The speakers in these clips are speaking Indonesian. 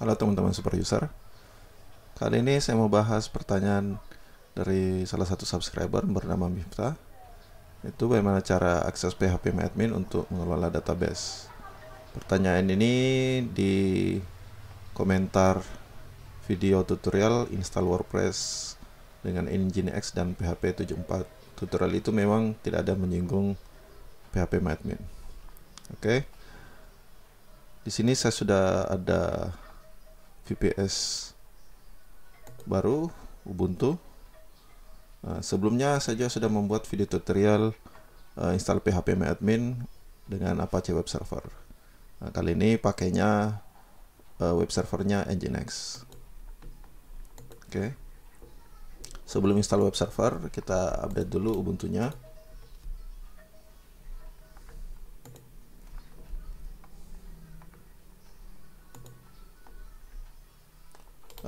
Halo teman-teman super user Kali ini saya mau bahas pertanyaan dari salah satu subscriber bernama Miftah Itu bagaimana cara akses PHP admin untuk mengelola database Pertanyaan ini di komentar video tutorial install WordPress dengan Nginx dan PHP 74 Tutorial itu memang tidak ada menyinggung PHP admin Oke okay. Di sini saya sudah ada VPS baru Ubuntu. Uh, sebelumnya saja sudah membuat video tutorial uh, install PHP admin dengan Apache web server. Uh, kali ini pakainya uh, web servernya Nginx. Oke. Okay. Sebelum install web server, kita update dulu Ubuntu-nya.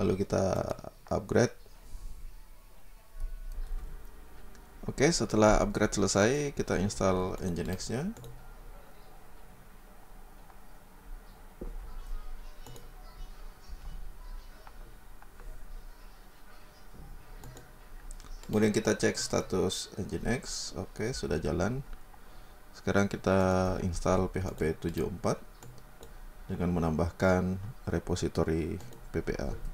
lalu kita upgrade Oke, setelah upgrade selesai, kita install Nginx-nya. Kemudian kita cek status Nginx. Oke, sudah jalan. Sekarang kita install PHP 74 dengan menambahkan repository PPA.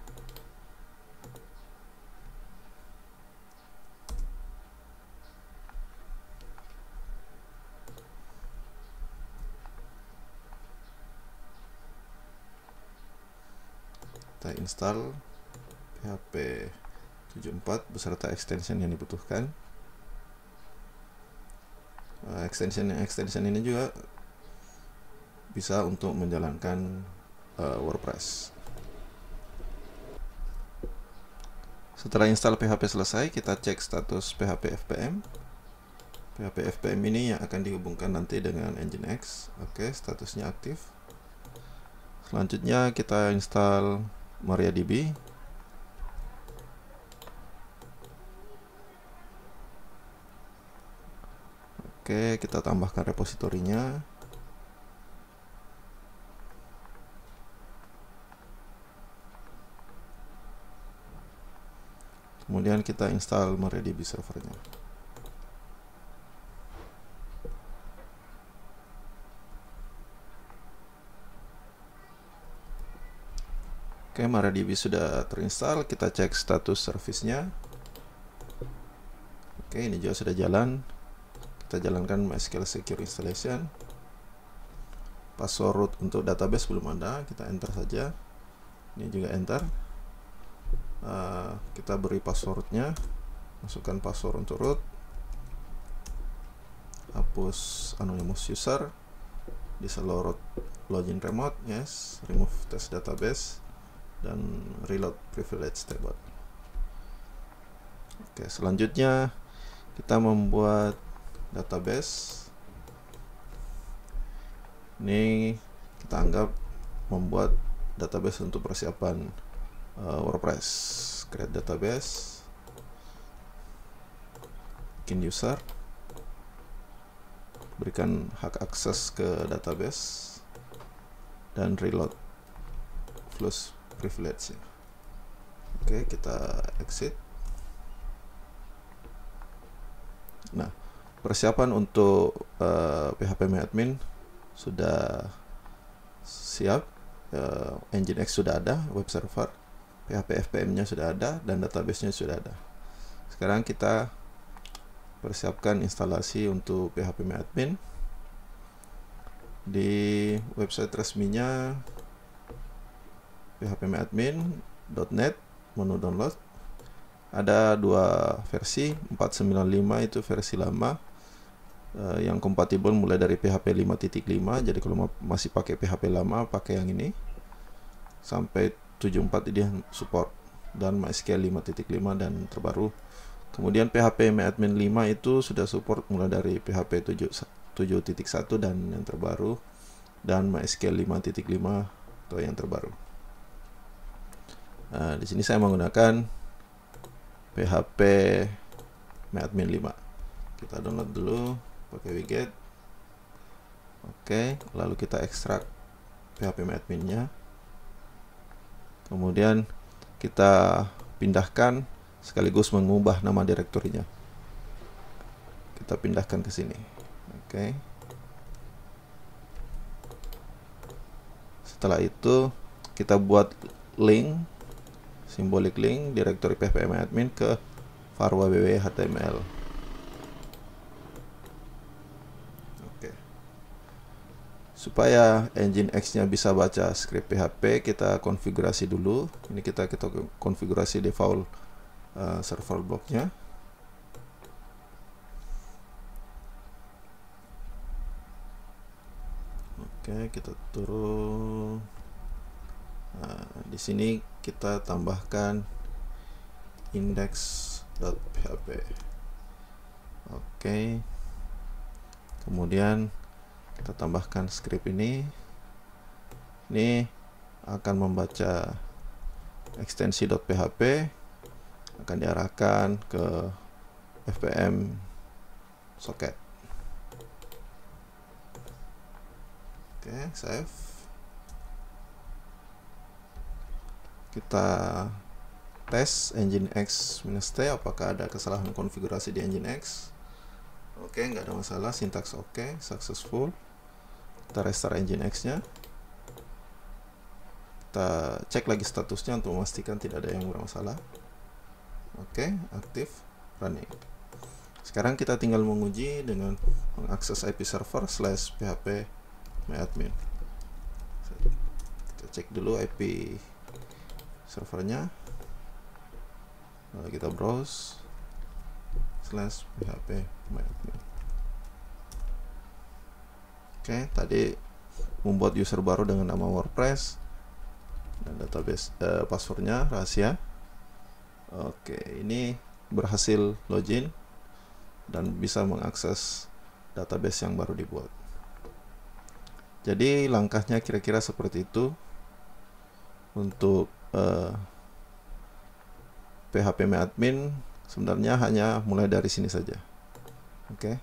kita install php 74 beserta extension yang dibutuhkan uh, extension extension ini juga bisa untuk menjalankan uh, WordPress setelah install PHP selesai kita cek status PHP FPM PHP FPM ini yang akan dihubungkan nanti dengan Nginx oke statusnya aktif selanjutnya kita install MariaDB Oke, kita tambahkan repositorinya. Kemudian kita install MariaDB servernya. Oke, MariaDB sudah terinstall. Kita cek status servicenya. Oke, ini juga sudah jalan. Kita jalankan MySQL Secure Installation. Password root untuk database belum ada. Kita enter saja. Ini juga enter. Uh, kita beri passwordnya. Masukkan password untuk root. Hapus anonymous user. Disallow root login remote. Yes. Remove test database dan reload privilege table oke selanjutnya kita membuat database ini kita anggap membuat database untuk persiapan uh, WordPress create database bikin user berikan hak akses ke database dan reload plus privilege ya. oke kita exit nah persiapan untuk uh, eh, PHP admin sudah siap uh, engine X sudah ada web server PHP FPM nya sudah ada dan database nya sudah ada sekarang kita persiapkan instalasi untuk PHP admin di website resminya phpmyadmin.net menu download ada dua versi 495 itu versi lama uh, yang kompatibel mulai dari PHP 5.5 jadi kalau masih pakai PHP lama pakai yang ini sampai 74 dia support dan MySQL 5.5 dan terbaru kemudian PHP admin 5 itu sudah support mulai dari PHP 7.1 dan yang terbaru dan MySQL 5.5 atau yang terbaru Nah, di sini saya menggunakan PHP admin 5. Kita download dulu pakai widget. Oke, lalu kita ekstrak PHP adminnya. Kemudian kita pindahkan sekaligus mengubah nama direktorinya. Kita pindahkan ke sini. Oke. Setelah itu kita buat link simbolik link directory PPM admin ke Farwa BW HTML. Oke. Supaya engine X-nya bisa baca script PHP, kita konfigurasi dulu. Ini kita kita konfigurasi default uh, server nya Oke, okay, kita turun. Nah, di sini kita tambahkan index.php oke kemudian kita tambahkan script ini ini akan membaca ekstensi.php akan diarahkan ke fpm socket oke save kita tes engine X minus T apakah ada kesalahan konfigurasi di engine X oke okay, nggak ada masalah sintaks oke okay, successful kita restart engine X nya kita cek lagi statusnya untuk memastikan tidak ada yang bermasalah oke okay, aktif running sekarang kita tinggal menguji dengan mengakses IP server slash php myadmin kita cek dulu IP servernya lalu kita browse slash php oke okay, tadi membuat user baru dengan nama wordpress dan database uh, passwordnya rahasia oke okay, ini berhasil login dan bisa mengakses database yang baru dibuat jadi langkahnya kira-kira seperti itu untuk eh, PHP admin sebenarnya hanya mulai dari sini saja. Oke. Okay.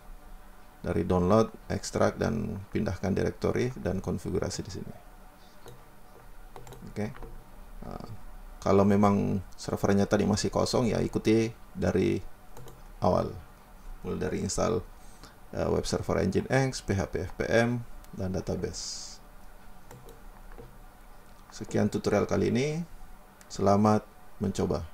Dari download, ekstrak dan pindahkan directory dan konfigurasi di sini. Oke. Okay. Uh, eh, kalau memang servernya tadi masih kosong ya ikuti dari awal. Mulai dari install uh, web server engine X, PHP FPM dan database. Sekian tutorial kali ini. Selamat mencoba.